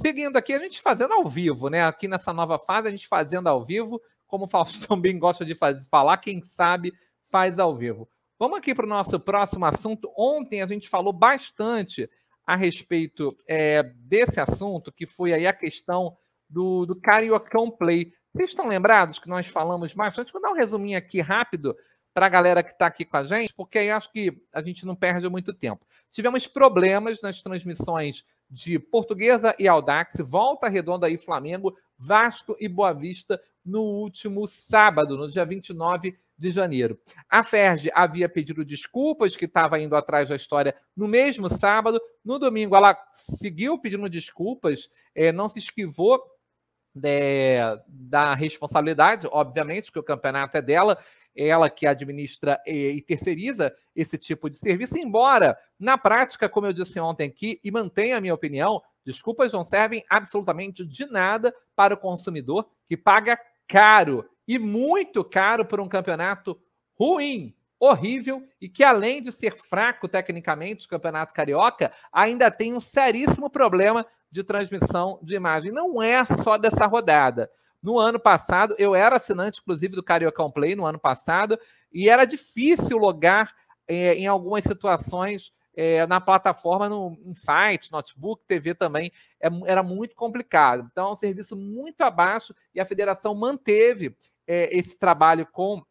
Seguindo aqui, a gente fazendo ao vivo, né? Aqui nessa nova fase, a gente fazendo ao vivo, como o Fausto também gosta de fazer, falar, quem sabe faz ao vivo. Vamos aqui para o nosso próximo assunto. Ontem a gente falou bastante a respeito é, desse assunto, que foi aí a questão do, do Cariocão Play. Vocês estão lembrados que nós falamos bastante? Vou dar um resuminho aqui rápido para a galera que está aqui com a gente, porque aí acho que a gente não perde muito tempo. Tivemos problemas nas transmissões de Portuguesa e Aldax, Volta Redonda e Flamengo, Vasco e Boa Vista no último sábado, no dia 29 de janeiro. A Ferge havia pedido desculpas, que estava indo atrás da história no mesmo sábado. No domingo, ela seguiu pedindo desculpas, é, não se esquivou eh, da responsabilidade, obviamente, que o campeonato é dela, é ela que administra e terceiriza esse tipo de serviço, embora, na prática, como eu disse ontem aqui, e mantenho a minha opinião, desculpas não servem absolutamente de nada para o consumidor que paga caro e muito caro por um campeonato ruim, horrível e que, além de ser fraco tecnicamente, o campeonato carioca ainda tem um seríssimo problema de transmissão de imagem. Não é só dessa rodada. No ano passado, eu era assinante, inclusive, do Cariocão Play no ano passado, e era difícil logar é, em algumas situações é, na plataforma, no, em site, notebook, TV também, é, era muito complicado. Então, é um serviço muito abaixo e a federação manteve é, esse trabalho com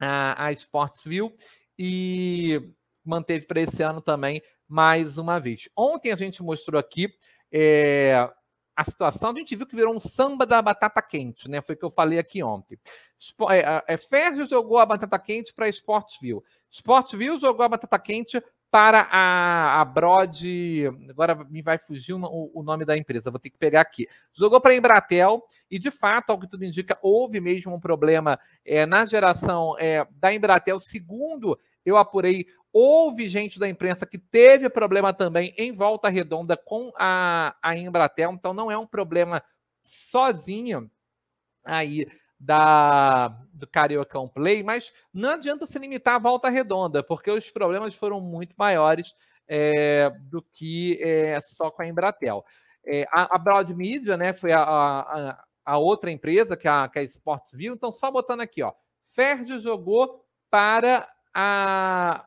a, a Sportsview e manteve para esse ano também mais uma vez. Ontem a gente mostrou aqui é, a situação, a gente viu que virou um samba da batata quente, né? Foi o que eu falei aqui ontem. É, é, Ferro jogou a batata quente para Sportville. Sportville jogou a batata quente para a, a Broad. Agora me vai fugir o, o, nome da empresa, vou ter que pegar aqui. Jogou para a Embratel, e de fato, ao que tudo indica, houve mesmo um problema é, na geração é, da Embratel, segundo eu apurei Houve gente da imprensa que teve problema também em volta redonda com a, a Embratel, então não é um problema sozinho aí da, do Cariocão Play, mas não adianta se limitar à volta redonda, porque os problemas foram muito maiores é, do que é, só com a Embratel. É, a, a Broad Media né, foi a, a, a, outra empresa que a, que a Sports viu, então só botando aqui, ó, Ferdi jogou para a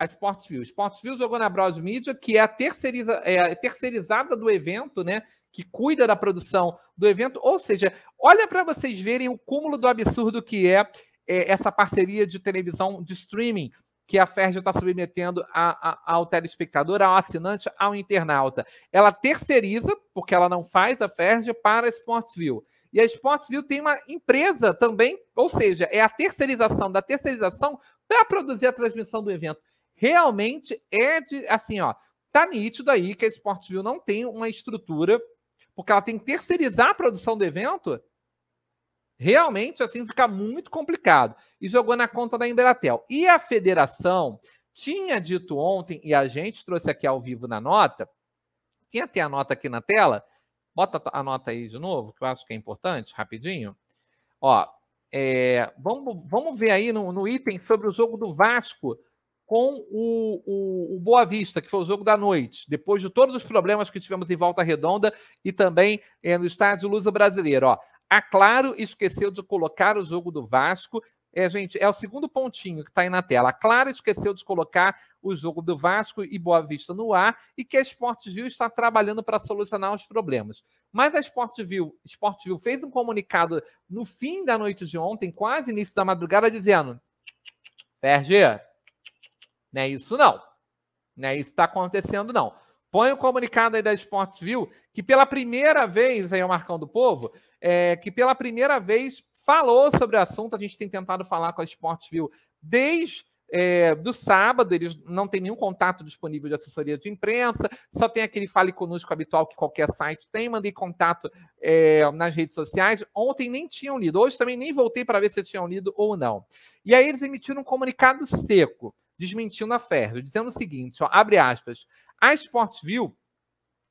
a Sportsville. Sportsview jogou na Bros Media, que é a, terceiriza, é a terceirizada do evento, né? Que cuida da produção do evento. Ou seja, olha para vocês verem o cúmulo do absurdo que é, é, essa parceria de televisão de streaming que a Ferg está submetendo a, a, ao telespectador, ao assinante, ao internauta. Ela terceiriza, porque ela não faz a Ferg, para a Sportsview. E a Sportsview tem uma empresa também, ou seja, é a terceirização da terceirização para produzir a transmissão do evento realmente é de assim, ó, tá nítido aí que a Sportville não tem uma estrutura, porque ela tem que terceirizar a produção do evento. Realmente, assim, fica muito complicado. E jogou na conta da Emberatel. E a federação tinha dito ontem, e a gente trouxe aqui ao vivo na nota, é tem até a nota aqui na tela, bota a nota aí de novo, que eu acho que é importante, rapidinho. Ó, é, vamos, vamos ver aí no, no item sobre o jogo do Vasco com o, o, o, Boa Vista, que foi o jogo da noite, depois de todos os problemas que tivemos em Volta Redonda e também é, no estádio Lusa Brasileiro. Ó, a Claro esqueceu de colocar o jogo do Vasco. É, gente, é o segundo pontinho que está aí na tela. A Claro esqueceu de colocar o jogo do Vasco e Boa Vista no ar e que a Sportview está trabalhando para solucionar os problemas. Mas a Sportview, Sportville fez um comunicado no fim da noite de ontem, quase início da madrugada, dizendo: Ferge, não é isso, não. Não é isso que está acontecendo, não. Põe o comunicado aí da Sportsview, que pela primeira vez, aí o Marcão do Povo, é, que pela primeira vez falou sobre o assunto. A gente tem tentado falar com a Sportsview desde é, do sábado, eles não têm nenhum contato disponível de assessoria de imprensa, só tem aquele fale conosco habitual que qualquer site tem, mandei contato é, nas redes sociais. Ontem nem tinham lido, hoje também nem voltei para ver se tinham lido ou não. E aí eles emitiram um comunicado seco desmentindo a Ferro, dizendo o seguinte, ó, abre aspas, a Sportview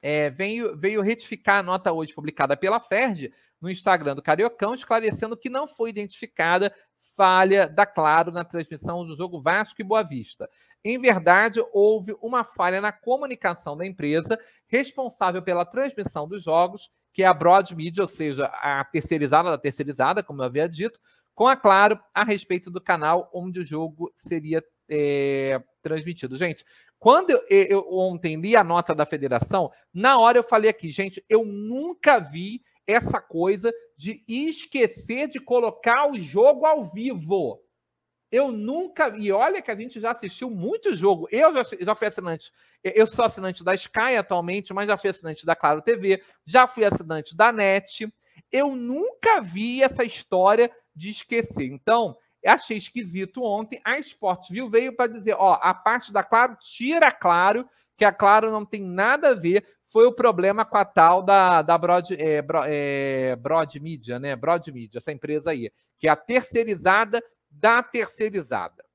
é, veio, veio retificar a nota hoje publicada pela Ferdi no Instagram do Cariocão, esclarecendo que não foi identificada falha da Claro na transmissão do jogo Vasco e Boa Vista. Em verdade, houve uma falha na comunicação da empresa responsável pela transmissão dos jogos, que é a Broad Media, ou seja, a terceirizada da terceirizada, como eu havia dito, com a Claro a respeito do canal onde o jogo seria é, transmitido. Gente, quando eu, eu, ontem li a nota da federação, na hora eu falei aqui, gente, eu nunca vi essa coisa de esquecer de colocar o jogo ao vivo. Eu nunca. E olha que a gente já assistiu muito jogo. Eu já, já fui assinante. Eu sou assinante da Sky atualmente, mas já fui assinante da Claro TV, já fui assinante da NET. Eu nunca vi essa história de esquecer. Então, Achei esquisito ontem. A Sportview veio para dizer: ó, a parte da Claro, tira Claro, que a Claro não tem nada a ver. Foi o problema com a tal da, da Broad, é, Broad, é, Broad Media, né? Broad Media, essa empresa aí, que é a terceirizada da terceirizada.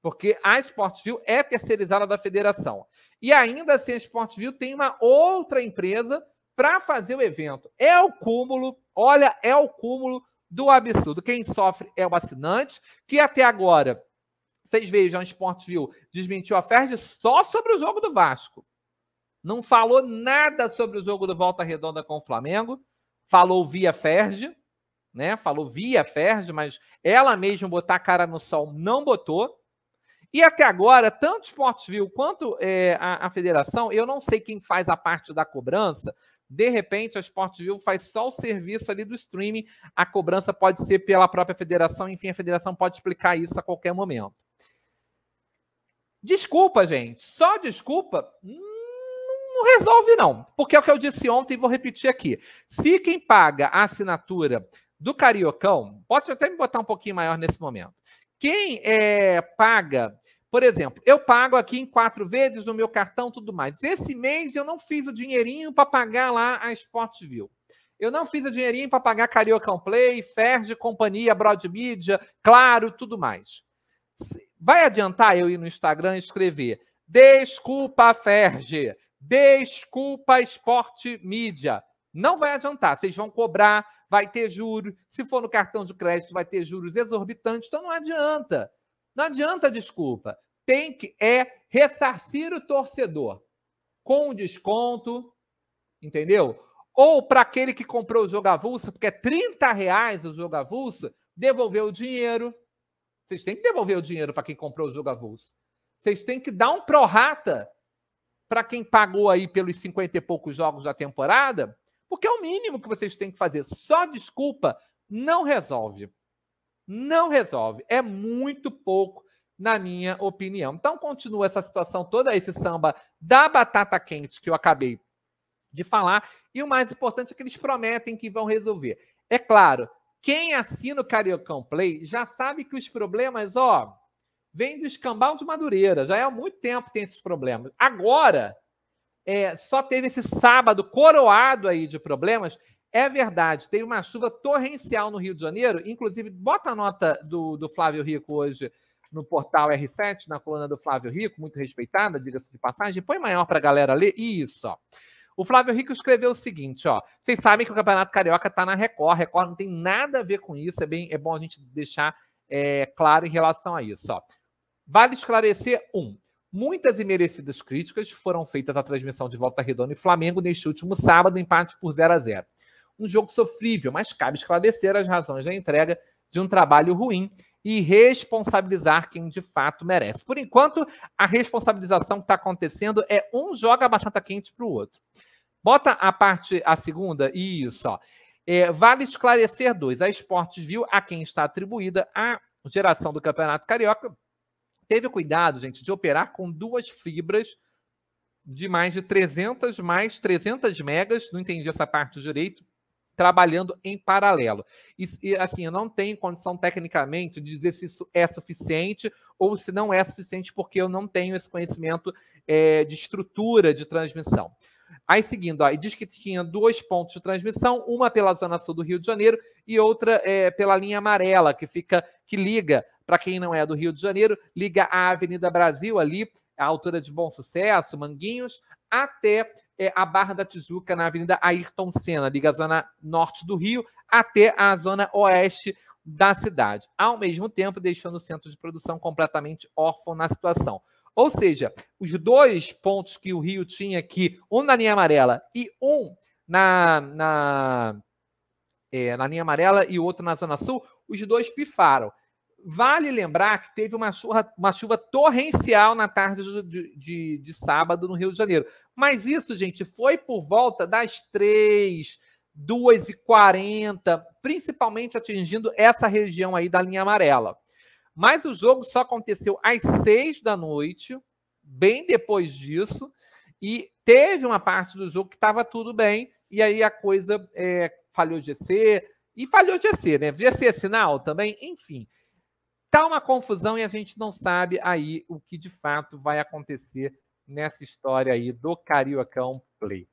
Porque a Sportview é terceirizada da federação. E ainda assim, a Sportview tem uma outra empresa para fazer o evento. É o cúmulo, olha, é o cúmulo do absurdo. Quem sofre é o assinante, que até agora, vocês vejam, a Sportview desmentiu a Ferdi só sobre o jogo do Vasco. Não falou nada sobre o jogo do Volta Redonda com o Flamengo. Falou via Ferdi, né? Falou via Ferdi, mas ela mesma botar a cara no sol não botou. E até agora, tanto Sportville quanto é, a, a federação, eu não sei quem faz a parte da cobrança, de repente, a Sport Vivo faz só o serviço ali do streaming. A cobrança pode ser pela própria federação, enfim, a federação pode explicar isso a qualquer momento. Desculpa, gente. Só desculpa não resolve, não. Porque é o que eu disse ontem e vou repetir aqui. Se quem paga a assinatura do Cariocão, pode até me botar um pouquinho maior nesse momento. Quem é, paga por exemplo, eu pago aqui em quatro vezes no meu cartão tudo mais. Esse mês eu não fiz o dinheirinho para pagar lá a Sportview. Eu não fiz o dinheirinho para pagar Carioca Play, Ferge, Companhia, Broadmedia, Claro, tudo mais. Vai adiantar eu ir no Instagram e escrever desculpa Ferge, desculpa Esporte Mídia. Não vai adiantar, vocês vão cobrar, vai ter juros. Se for no cartão de crédito, vai ter juros exorbitantes, então não adianta. Não adianta desculpa. Tem que é ressarcir o torcedor com desconto, entendeu? Ou para aquele que comprou o jogo avulso, porque é 30 reais o jogo avulso, devolver o dinheiro. Vocês têm que devolver o dinheiro para quem comprou o jogo avulso. Vocês têm que dar um prorata para quem pagou aí pelos 50 e poucos jogos da temporada, porque é o mínimo que vocês têm que fazer. Só desculpa não resolve. Não resolve. É muito pouco, na minha opinião. Então, continua essa situação toda, esse samba da batata quente que eu acabei de falar. E o mais importante é que eles prometem que vão resolver. É claro, quem assina o Cariocão Play já sabe que os problemas, ó, vêm do escambau de Madureira. Já é há muito tempo tem esses problemas. Agora, é, só teve esse sábado coroado aí de problemas é verdade, teve uma chuva torrencial no Rio de Janeiro. Inclusive, bota a nota do, do Flávio Rico hoje no portal R7, na coluna do Flávio Rico, muito respeitada, diga-se de passagem. Põe maior para a galera ler. Isso, ó. O Flávio Rico escreveu o seguinte, ó. Vocês sabem que o Campeonato Carioca está na Record. Record não tem nada a ver com isso. É, bem, é bom a gente deixar é, claro em relação a isso, ó. Vale esclarecer, um, Muitas e merecidas críticas foram feitas à transmissão de Volta Redonda e Flamengo neste último sábado, empate por 0 a 0 um jogo sofrível, mas cabe esclarecer as razões da entrega de um trabalho ruim e responsabilizar quem de fato merece. Por enquanto, a responsabilização que está acontecendo é um joga a batata quente para o outro. Bota a parte, a segunda, isso, ó. É, vale esclarecer dois. A Esportes viu a quem está atribuída a geração do Campeonato Carioca. Teve cuidado, gente, de operar com duas fibras de mais de 300 mais 300 megas. Não entendi essa parte direito trabalhando em paralelo. E, e assim, eu não tenho condição tecnicamente de dizer se isso é suficiente ou se não é suficiente, porque eu não tenho esse conhecimento é, de estrutura de transmissão. Aí seguindo, ó, e diz que tinha dois pontos de transmissão, uma pela zona sul do Rio de Janeiro e outra é, pela linha amarela que fica que liga para quem não é do Rio de Janeiro, liga à Avenida Brasil ali a altura de Bom Sucesso, Manguinhos, até é, a Barra da Tijuca, na Avenida Ayrton Senna, liga a zona norte do Rio até a zona oeste da cidade, ao mesmo tempo deixando o centro de produção completamente órfão na situação. Ou seja, os dois pontos que o Rio tinha aqui, um na linha amarela e um na, na, é, na linha amarela e o outro na Zona Sul, os dois pifaram. Vale lembrar que teve uma, chuva uma chuva torrencial na tarde de, de, de, sábado no Rio de Janeiro. Mas isso, gente, foi por volta das 3, 2 e 40, principalmente atingindo essa região aí da linha amarela. Mas o jogo só aconteceu às 6 da noite, bem depois disso, e teve uma parte do jogo que estava tudo bem, e aí a coisa é, falhou de ser, e falhou de ser, né? De ser é sinal também, enfim. Está uma confusão e a gente não sabe aí o que de fato vai acontecer nessa história aí do Cariocão Play.